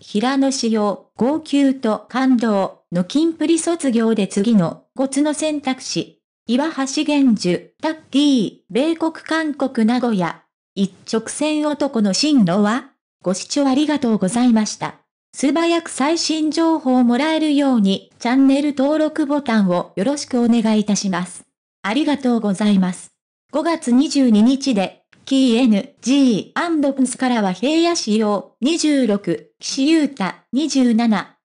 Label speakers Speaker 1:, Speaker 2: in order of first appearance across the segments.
Speaker 1: 平野紫耀、号泣と感動の金プリ卒業で次の5つの選択肢。岩橋玄樹、タッキー、米国韓国名古屋。一直線男の進路はご視聴ありがとうございました。素早く最新情報をもらえるようにチャンネル登録ボタンをよろしくお願いいたします。ありがとうございます。5月22日で KNG& プンスからは平野志耀26、岸優太、27、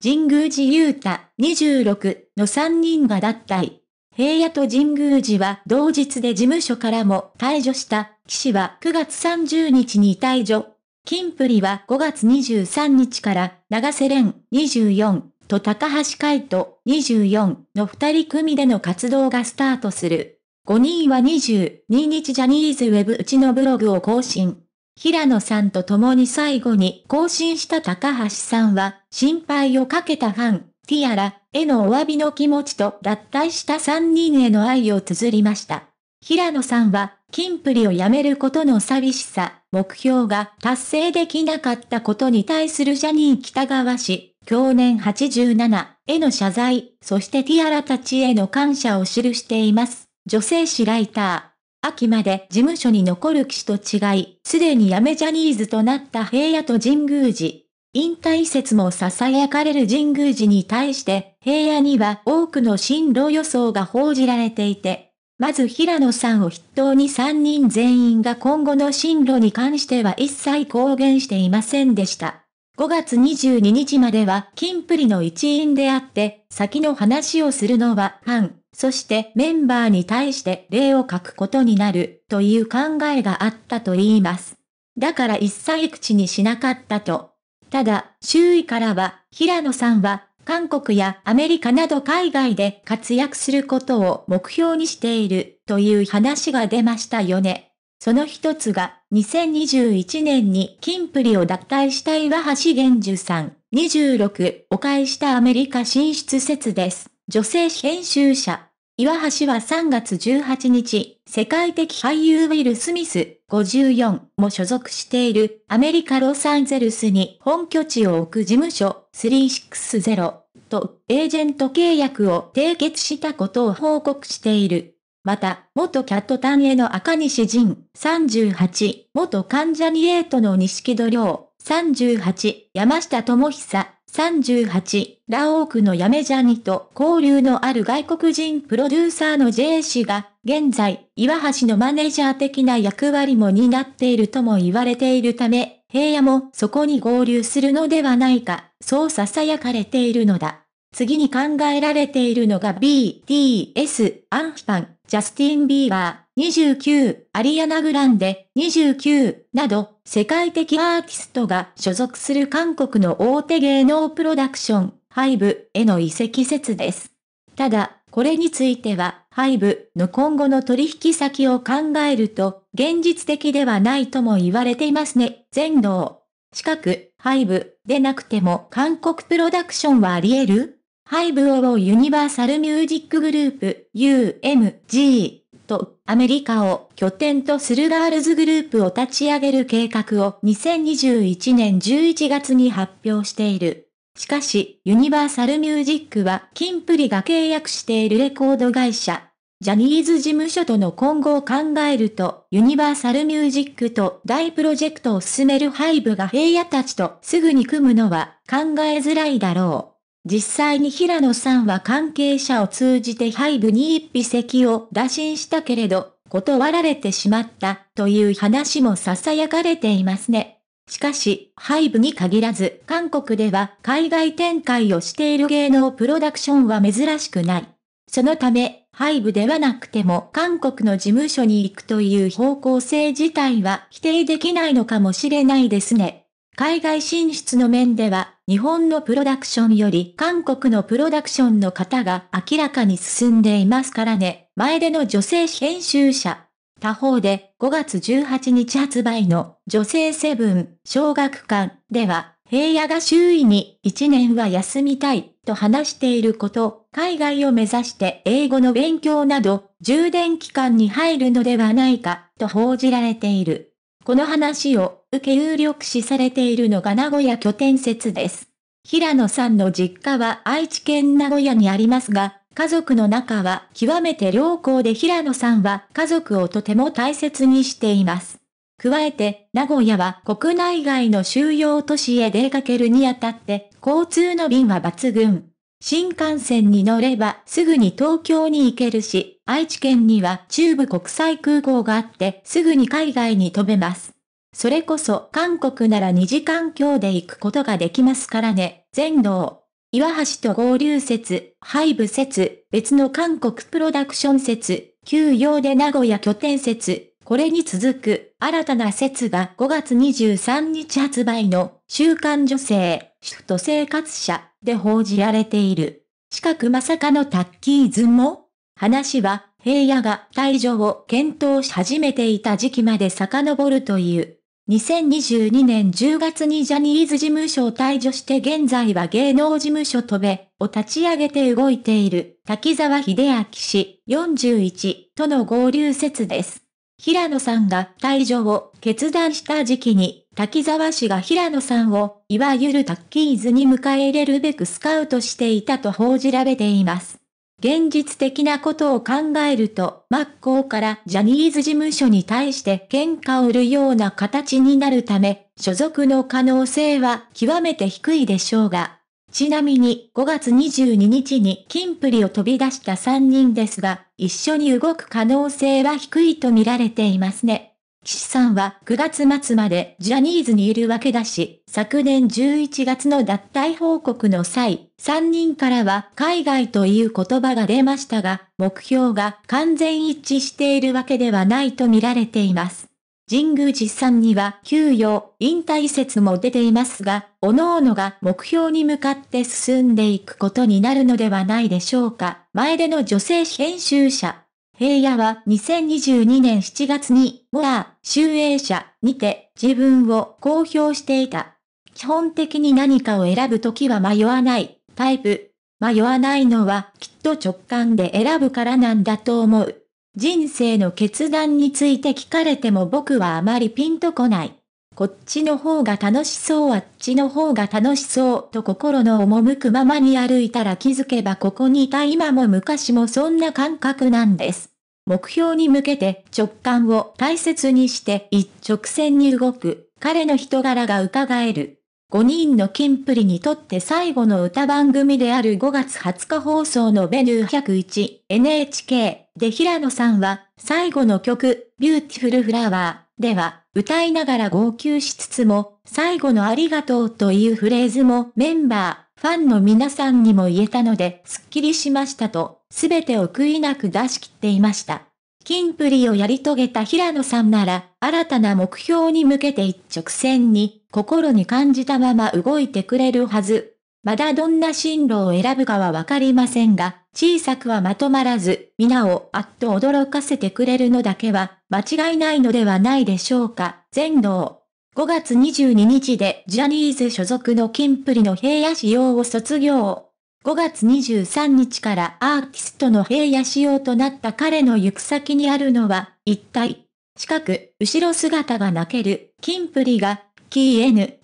Speaker 1: 神宮寺優太、26の3人が脱退。平野と神宮寺は同日で事務所からも退場した。岸は9月30日に退場。金プリは5月23日から長瀬廉24と高橋海人24の2人組での活動がスタートする。5人は22日ジャニーズウェブうちのブログを更新。平野さんと共に最後に更新した高橋さんは、心配をかけたファン、ティアラへのお詫びの気持ちと脱退した3人への愛を綴りました。平野さんは、キンプリを辞めることの寂しさ、目標が達成できなかったことに対するジャニー北川氏、去年87への謝罪、そしてティアラたちへの感謝を記しています。女性誌ライター。秋まで事務所に残る騎士と違い、すでに辞めジャニーズとなった平野と神宮寺。引退説も囁かれる神宮寺に対して、平野には多くの進路予想が報じられていて、まず平野さんを筆頭に3人全員が今後の進路に関しては一切公言していませんでした。5月22日までは金プリの一員であって、先の話をするのは、ファン。そしてメンバーに対して礼を書くことになるという考えがあったと言います。だから一切口にしなかったと。ただ、周囲からは、平野さんは、韓国やアメリカなど海外で活躍することを目標にしているという話が出ましたよね。その一つが、2021年に金プリを脱退した岩橋玄樹さん、26を返したアメリカ進出説です。女性編集者。岩橋は3月18日、世界的俳優ウィル・スミス54も所属しているアメリカ・ロサンゼルスに本拠地を置く事務所360とエージェント契約を締結したことを報告している。また、元キャットタンへの赤西仁38、元関ジャニエイトの錦戸亮38、山下智久38、ラオークのヤメジャニと交流のある外国人プロデューサーの J 氏が、現在、岩橋のマネージャー的な役割も担っているとも言われているため、平野もそこに合流するのではないか、そう囁かれているのだ。次に考えられているのが BTS、アンファン、ジャスティン・ビーバー、29、アリアナ・グランデ、29、など、世界的アーティストが所属する韓国の大手芸能プロダクション、ハイブへの移籍説です。ただ、これについては、ハイブの今後の取引先を考えると、現実的ではないとも言われていますね、全能。近く、ハイブでなくても韓国プロダクションはあり得るハイブをユニバーサルミュージックグループ UMG とアメリカを拠点とするガールズグループを立ち上げる計画を2021年11月に発表している。しかし、ユニバーサルミュージックは、キンプリが契約しているレコード会社、ジャニーズ事務所との今後を考えると、ユニバーサルミュージックと大プロジェクトを進めるハイブが平野たちとすぐに組むのは考えづらいだろう。実際に平野さんは関係者を通じて背部に一匹を打診したけれど、断られてしまったという話も囁かれていますね。しかし、背部に限らず、韓国では海外展開をしている芸能プロダクションは珍しくない。そのため、背部ではなくても韓国の事務所に行くという方向性自体は否定できないのかもしれないですね。海外進出の面では日本のプロダクションより韓国のプロダクションの方が明らかに進んでいますからね。前での女性編集者。他方で5月18日発売の女性セブン小学館では平野が周囲に1年は休みたいと話していること、海外を目指して英語の勉強など充電期間に入るのではないかと報じられている。この話を受け有力視されているのが名古屋拠点説です。平野さんの実家は愛知県名古屋にありますが、家族の中は極めて良好で平野さんは家族をとても大切にしています。加えて、名古屋は国内外の収容都市へ出かけるにあたって、交通の便は抜群。新幹線に乗ればすぐに東京に行けるし、愛知県には中部国際空港があってすぐに海外に飛べます。それこそ韓国なら2時間強で行くことができますからね、全道。岩橋と合流説、廃部説、別の韓国プロダクション説、休養で名古屋拠点説、これに続く新たな説が5月23日発売の週刊女性、シフト生活者で報じられている。近くまさかのタッキーズも話は平野が退場を検討し始めていた時期まで遡るという。2022年10月にジャニーズ事務所を退場して現在は芸能事務所飛べを立ち上げて動いている滝沢秀明氏41との合流説です。平野さんが退場を決断した時期に滝沢氏が平野さんを、いわゆるタッキーズに迎え入れるべくスカウトしていたと報じられています。現実的なことを考えると、真っ向からジャニーズ事務所に対して喧嘩を売るような形になるため、所属の可能性は極めて低いでしょうが。ちなみに、5月22日に金プリを飛び出した3人ですが、一緒に動く可能性は低いと見られていますね。岸さんは9月末までジャニーズにいるわけだし、昨年11月の脱退報告の際、3人からは海外という言葉が出ましたが、目標が完全一致しているわけではないと見られています。神宮寺さんには給与、引退説も出ていますが、各々が目標に向かって進んでいくことになるのではないでしょうか。前での女性編集者、平野は2022年7月に、モアー、集英社にて自分を公表していた。基本的に何かを選ぶときは迷わないタイプ。迷わないのはきっと直感で選ぶからなんだと思う。人生の決断について聞かれても僕はあまりピンとこない。こっちの方が楽しそうあっちの方が楽しそうと心の赴くままに歩いたら気づけばここにいた今も昔もそんな感覚なんです。目標に向けて直感を大切にして一直線に動く彼の人柄が伺える。5人のキンプリにとって最後の歌番組である5月20日放送のベニュー101 NHK で平野さんは最後の曲ビューティフルフラワーでは、歌いながら号泣しつつも、最後のありがとうというフレーズもメンバー、ファンの皆さんにも言えたので、すっきりしましたと、すべてを悔いなく出し切っていました。キンプリをやり遂げた平野さんなら、新たな目標に向けて一直線に、心に感じたまま動いてくれるはず。まだどんな進路を選ぶかはわかりませんが、小さくはまとまらず、皆をあっと驚かせてくれるのだけは、間違いないのではないでしょうか、全能。5月22日でジャニーズ所属の金プリの平野仕様を卒業。5月23日からアーティストの平野仕様となった彼の行く先にあるのは、一体、近く、後ろ姿が泣ける、金プリが、KNG&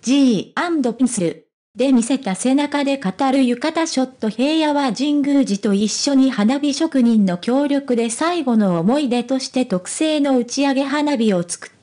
Speaker 1: p ン s で見せた背中で語る浴衣ショット平野は神宮寺と一緒に花火職人の協力で最後の思い出として特製の打ち上げ花火を作った。